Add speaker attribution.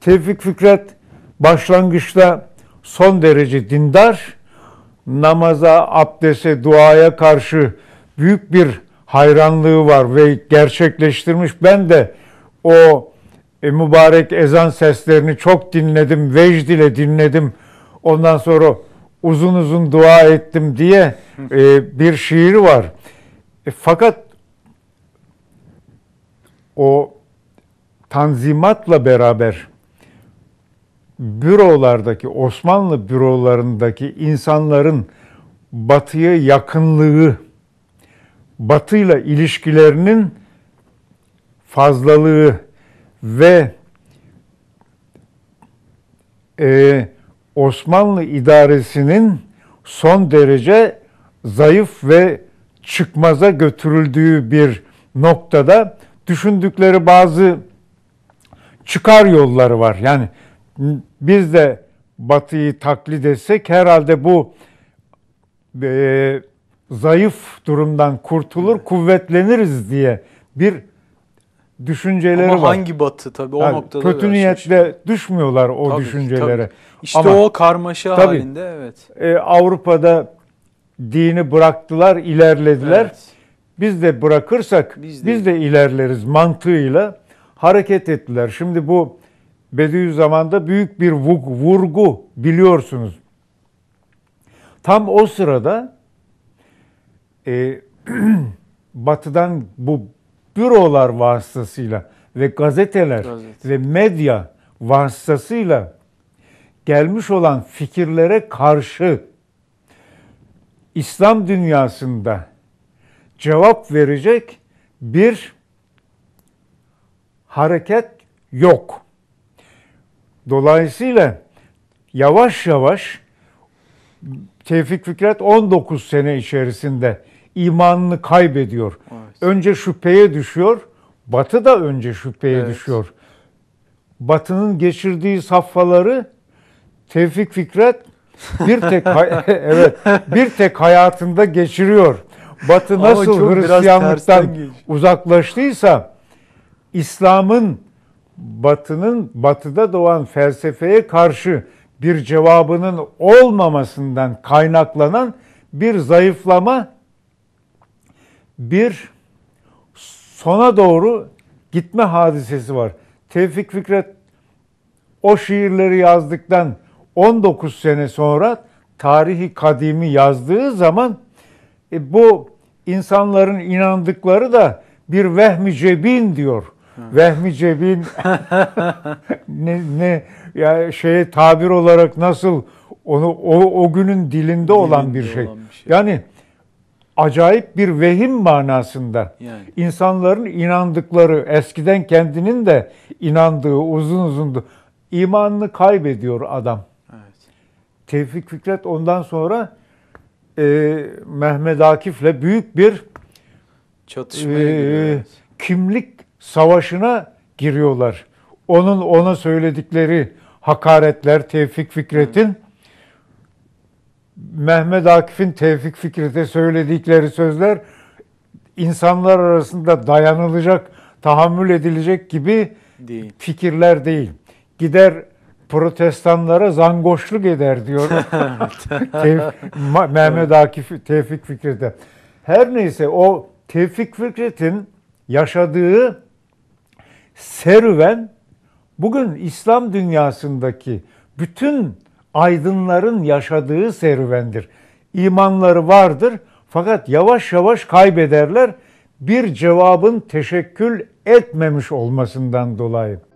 Speaker 1: Tevfik Fikret başlangıçta son derece dindar, namaza, abdese, duaya karşı büyük bir hayranlığı var ve gerçekleştirmiş. Ben de o e, mübarek ezan seslerini çok dinledim, vecd ile dinledim. Ondan sonra uzun uzun dua ettim diye e, bir şiiri var. E, fakat o tanzimatla beraber bürolardaki, Osmanlı bürolarındaki insanların batıya yakınlığı, batıyla ilişkilerinin fazlalığı ve e, Osmanlı idaresinin son derece zayıf ve çıkmaza götürüldüğü bir noktada düşündükleri bazı çıkar yolları var. Yani biz de Batı'yı taklit etsek herhalde bu e, zayıf durumdan kurtulur, kuvvetleniriz diye bir düşünceleri Ama var. hangi batı tabii o yani noktada. Kötü niyetle şey. düşmüyorlar o tabii, düşüncelere. Tabii. İşte Ama, o karmaşa tabii, halinde evet. E, Avrupa'da dini bıraktılar, ilerlediler. Evet biz de bırakırsak biz de, biz de ilerleriz mantığıyla hareket ettiler. Şimdi bu Bediüzzaman'da büyük bir vurgu biliyorsunuz. Tam o sırada e, batıdan bu bürolar vasıtasıyla ve gazeteler Gazet. ve medya vasıtasıyla gelmiş olan fikirlere karşı İslam dünyasında cevap verecek bir hareket yok. Dolayısıyla yavaş yavaş Tevfik Fikret 19 sene içerisinde imanını kaybediyor. Evet. Önce şüpheye düşüyor, Batı da önce şüpheye evet. düşüyor. Batı'nın geçirdiği safhaları Tevfik Fikret bir tek evet bir tek hayatında geçiriyor. Batı nasıl Hristiyanlıktan uzaklaştıysa İslam'ın Batı'nın Batı'da doğan felsefeye karşı bir cevabının olmamasından kaynaklanan bir zayıflama bir sona doğru gitme hadisesi var. Tevfik Fikret o şiirleri yazdıktan 19 sene sonra tarihi kadimi yazdığı zaman e, bu insanların inandıkları da bir vehmi cebin diyor. Hı. Vehmi cebin ne, ne ya şeye tabir olarak nasıl onu o, o günün dilinde, dilinde olan, bir şey. olan bir şey. Yani acayip bir vehim manasında. Yani. İnsanların inandıkları, eskiden kendinin de inandığı uzun uzun imanını kaybediyor adam. Evet. Tevfik Fikret ondan sonra e, Mehmet Akif'le büyük bir çatışmaya e, kimlik savaşına giriyorlar. Onun ona söyledikleri hakaretler Tevfik Fikret'in Mehmet Akif'in Tevfik Fikret'e söyledikleri sözler insanlar arasında dayanılacak, tahammül edilecek gibi değil. fikirler değil. Gider protestanlara zangoşluk eder diyor. Mehmet Akif Tevfik Fikret'e. Her neyse o Tevfik Fikret'in yaşadığı serüven bugün İslam dünyasındaki bütün aydınların yaşadığı serüvendir. İmanları vardır fakat yavaş yavaş kaybederler bir cevabın teşekkül etmemiş olmasından dolayı.